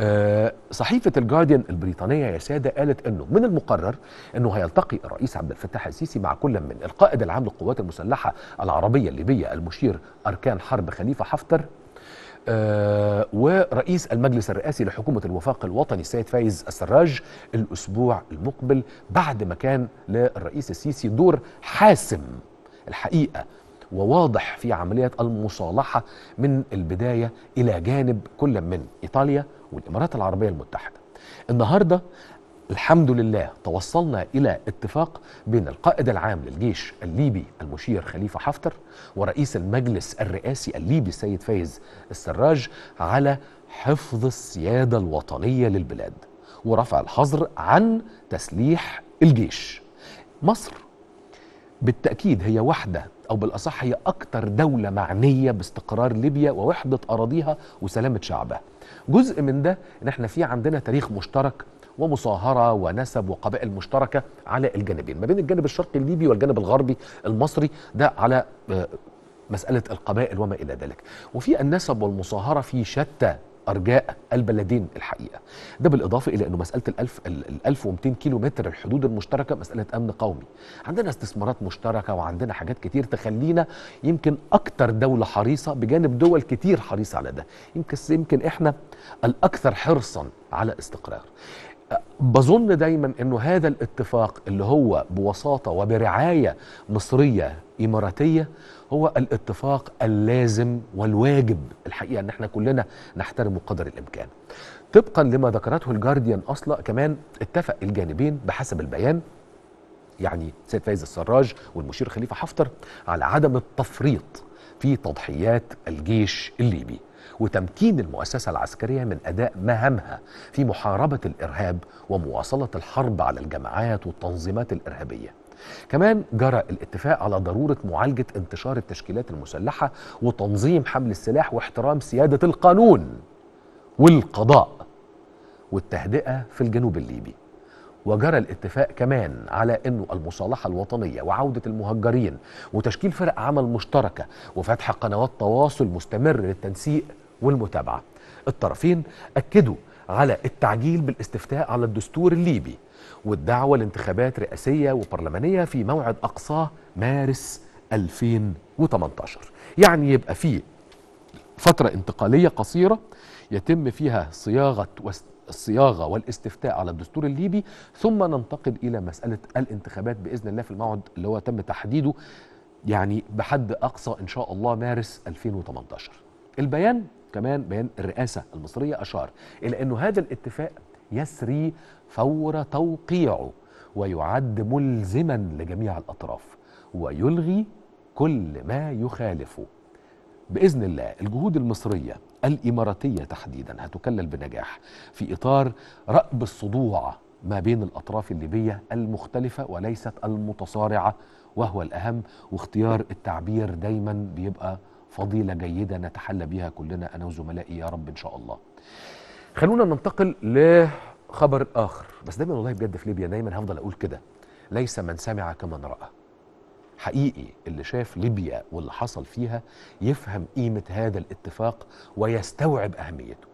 آه، صحيفة الجارديان البريطانية يا سادة قالت أنه من المقرر أنه هيلتقي الرئيس عبد الفتاح السيسي مع كل من القائد العام للقوات المسلحة العربية الليبية المشير أركان حرب خليفة حفتر آه ورئيس المجلس الرئاسي لحكومة الوفاق الوطني السيد فايز السراج الأسبوع المقبل بعد ما كان للرئيس السيسي دور حاسم الحقيقة وواضح في عملية المصالحة من البداية إلى جانب كل من إيطاليا والإمارات العربية المتحدة النهاردة الحمد لله توصلنا إلى اتفاق بين القائد العام للجيش الليبي المشير خليفة حفتر ورئيس المجلس الرئاسي الليبي السيد فايز السراج على حفظ السيادة الوطنية للبلاد ورفع الحظر عن تسليح الجيش مصر بالتأكيد هي واحدة او بالاصح هي اكتر دوله معنيه باستقرار ليبيا ووحده اراضيها وسلامه شعبها. جزء من ده ان احنا في عندنا تاريخ مشترك ومصاهرة ونسب وقبائل مشتركة على الجانبين ما بين الجانب الشرقي الليبي والجانب الغربي المصري ده على آه، مسألة القبائل وما إلى ذلك وفي النسب والمصاهرة في شتى أرجاء البلدين الحقيقة ده بالإضافة إلى أنه مسألة الألف الألف ومتين كيلو متر الحدود المشتركة مسألة أمن قومي عندنا استثمارات مشتركة وعندنا حاجات كتير تخلينا يمكن أكتر دولة حريصة بجانب دول كتير حريصة على ده يمكن يمكن إحنا الأكثر حرصا على استقرار بظن دايما انه هذا الاتفاق اللي هو بوساطه وبرعايه مصريه اماراتيه هو الاتفاق اللازم والواجب الحقيقه ان احنا كلنا نحترمه قدر الامكان. طبقا لما ذكرته الجارديان اصلا كمان اتفق الجانبين بحسب البيان يعني سيد فايز السراج والمشير خليفه حفتر على عدم التفريط في تضحيات الجيش الليبي. وتمكين المؤسسة العسكرية من أداء مهامها في محاربة الإرهاب ومواصلة الحرب على الجماعات والتنظيمات الإرهابية كمان جرى الاتفاق على ضرورة معالجة انتشار التشكيلات المسلحة وتنظيم حمل السلاح واحترام سيادة القانون والقضاء والتهدئة في الجنوب الليبي وجرى الاتفاق كمان على انه المصالحه الوطنيه وعوده المهجرين وتشكيل فرق عمل مشتركه وفتح قنوات تواصل مستمر للتنسيق والمتابعه. الطرفين اكدوا على التعجيل بالاستفتاء على الدستور الليبي والدعوه لانتخابات رئاسيه وبرلمانيه في موعد اقصاه مارس 2018. يعني يبقى فيه فتره انتقاليه قصيره يتم فيها صياغه الصياغه والاستفتاء على الدستور الليبي ثم ننتقل الى مساله الانتخابات باذن الله في الموعد اللي هو تم تحديده يعني بحد اقصى ان شاء الله مارس 2018 البيان كمان بيان الرئاسه المصريه اشار الى انه هذا الاتفاق يسري فور توقيعه ويعد ملزما لجميع الاطراف ويلغي كل ما يخالفه باذن الله الجهود المصريه الاماراتيه تحديدا هتكلل بنجاح في اطار رأب الصدوع ما بين الاطراف الليبيه المختلفه وليست المتصارعه وهو الاهم واختيار التعبير دايما بيبقى فضيله جيده نتحلى بيها كلنا انا وزملائي يا رب ان شاء الله. خلونا ننتقل لخبر اخر بس دايما والله بجد في ليبيا دايما هفضل اقول كده ليس من سمع كمن راى حقيقي اللي شاف ليبيا واللي حصل فيها يفهم قيمه هذا الاتفاق ويستوعب اهميته